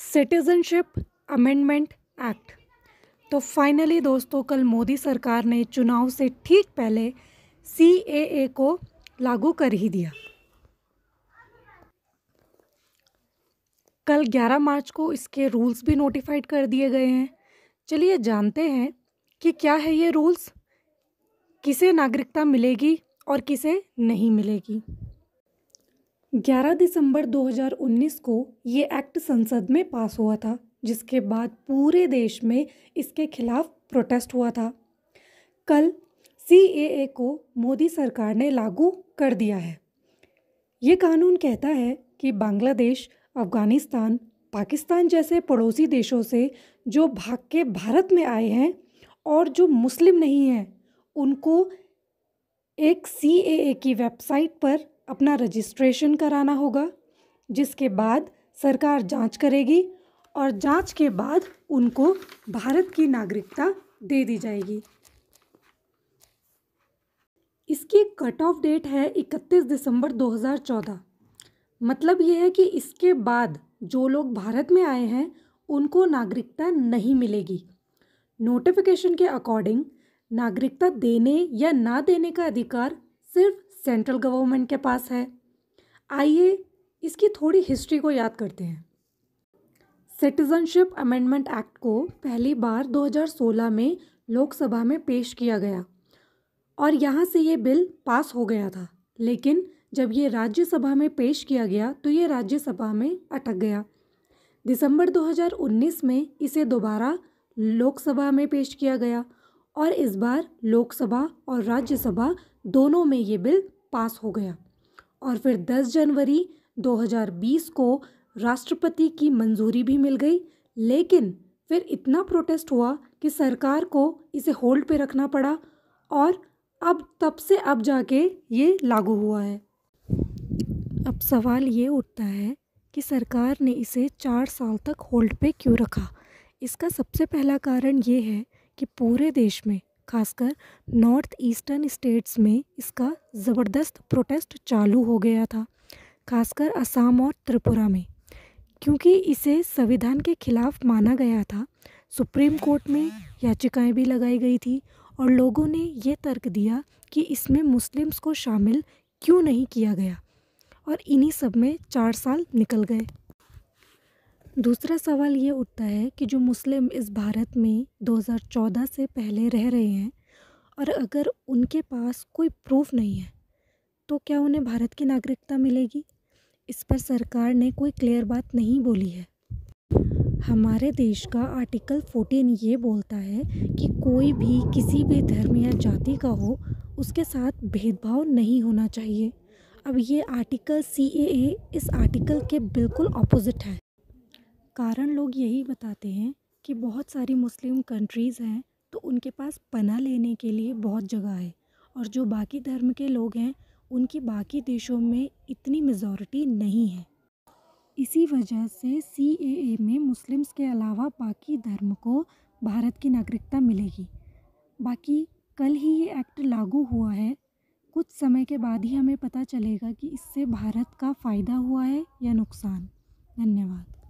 citizenship amendment act तो finally दोस्तों कल मोदी सरकार ने चुनाव से ठीक पहले सी को लागू कर ही दिया कल 11 मार्च को इसके रूल्स भी नोटिफाइड कर दिए गए हैं चलिए जानते हैं कि क्या है ये रूल्स किसे नागरिकता मिलेगी और किसे नहीं मिलेगी 11 दिसंबर 2019 को ये एक्ट संसद में पास हुआ था जिसके बाद पूरे देश में इसके खिलाफ प्रोटेस्ट हुआ था कल सी को मोदी सरकार ने लागू कर दिया है ये कानून कहता है कि बांग्लादेश अफ़गानिस्तान पाकिस्तान जैसे पड़ोसी देशों से जो भाग के भारत में आए हैं और जो मुस्लिम नहीं हैं उनको एक सी की वेबसाइट पर अपना रजिस्ट्रेशन कराना होगा जिसके बाद सरकार जांच करेगी और जांच के बाद उनको भारत की नागरिकता दे दी जाएगी इसकी कट ऑफ डेट है 31 दिसंबर 2014 मतलब ये है कि इसके बाद जो लोग भारत में आए हैं उनको नागरिकता नहीं मिलेगी नोटिफिकेशन के अकॉर्डिंग नागरिकता देने या ना देने का अधिकार सिर्फ सेंट्रल गवर्नमेंट के पास है आइए इसकी थोड़ी हिस्ट्री को याद करते हैं सिटीजनशिप अमेंडमेंट एक्ट को पहली बार 2016 में लोकसभा में पेश किया गया और यहाँ से ये बिल पास हो गया था लेकिन जब ये राज्यसभा में पेश किया गया तो ये राज्यसभा में अटक गया दिसंबर 2019 में इसे दोबारा लोकसभा में पेश किया गया और इस बार लोकसभा और राज्यसभा दोनों में ये बिल पास हो गया और फिर 10 जनवरी 2020 को राष्ट्रपति की मंजूरी भी मिल गई लेकिन फिर इतना प्रोटेस्ट हुआ कि सरकार को इसे होल्ड पे रखना पड़ा और अब तब से अब जाके ये लागू हुआ है अब सवाल ये उठता है कि सरकार ने इसे चार साल तक होल्ड पे क्यों रखा इसका सबसे पहला कारण ये है कि पूरे देश में खासकर नॉर्थ ईस्टर्न स्टेट्स में इसका ज़बरदस्त प्रोटेस्ट चालू हो गया था खासकर असम और त्रिपुरा में क्योंकि इसे संविधान के खिलाफ माना गया था सुप्रीम कोर्ट में याचिकाएं भी लगाई गई थी और लोगों ने ये तर्क दिया कि इसमें मुस्लिम्स को शामिल क्यों नहीं किया गया और इन्हीं सब में चार साल निकल गए दूसरा सवाल ये उठता है कि जो मुस्लिम इस भारत में 2014 से पहले रह रहे हैं और अगर उनके पास कोई प्रूफ नहीं है तो क्या उन्हें भारत की नागरिकता मिलेगी इस पर सरकार ने कोई क्लियर बात नहीं बोली है हमारे देश का आर्टिकल 14 ये बोलता है कि कोई भी किसी भी धर्म या जाति का हो उसके साथ भेदभाव नहीं होना चाहिए अब ये आर्टिकल सी इस आर्टिकल के बिल्कुल ऑपोजिट है कारण लोग यही बताते हैं कि बहुत सारी मुस्लिम कंट्रीज़ हैं तो उनके पास पना लेने के लिए बहुत जगह है और जो बाकी धर्म के लोग हैं उनकी बाकी देशों में इतनी मेजॉरिटी नहीं है इसी वजह से सी ए में मुस्लिम्स के अलावा बाकी धर्म को भारत की नागरिकता मिलेगी बाकी कल ही ये एक्ट लागू हुआ है कुछ समय के बाद ही हमें पता चलेगा कि इससे भारत का फ़ायदा हुआ है या नुकसान धन्यवाद